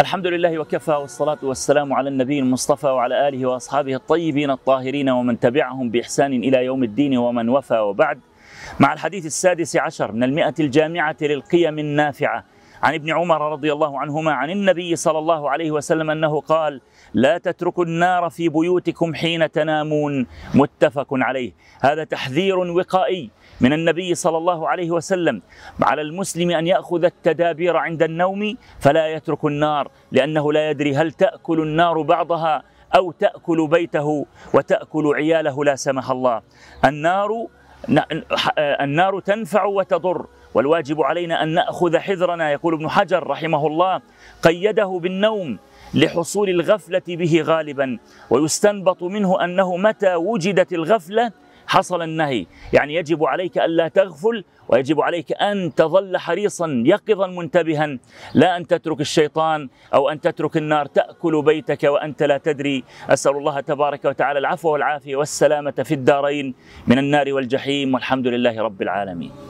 الحمد لله وكفى والصلاة والسلام على النبي المصطفى وعلى آله وأصحابه الطيبين الطاهرين ومن تبعهم بإحسان إلى يوم الدين ومن وفى وبعد مع الحديث السادس عشر من المئة الجامعة للقيم النافعة عن ابن عمر رضي الله عنهما عن النبي صلى الله عليه وسلم أنه قال لا تتركوا النار في بيوتكم حين تنامون متفق عليه هذا تحذير وقائي من النبي صلى الله عليه وسلم على المسلم أن يأخذ التدابير عند النوم فلا يترك النار لأنه لا يدري هل تأكل النار بعضها أو تأكل بيته وتأكل عياله لا سمح الله النار النار تنفع وتضر والواجب علينا أن نأخذ حذرنا يقول ابن حجر رحمه الله قيده بالنوم لحصول الغفلة به غالبا ويستنبط منه أنه متى وجدت الغفلة حصل النهي يعني يجب عليك ألا تغفل ويجب عليك أن تظل حريصا يقظا منتبها لا أن تترك الشيطان أو أن تترك النار تأكل بيتك وأنت لا تدري أسأل الله تبارك وتعالى العفو والعافية والسلامة في الدارين من النار والجحيم والحمد لله رب العالمين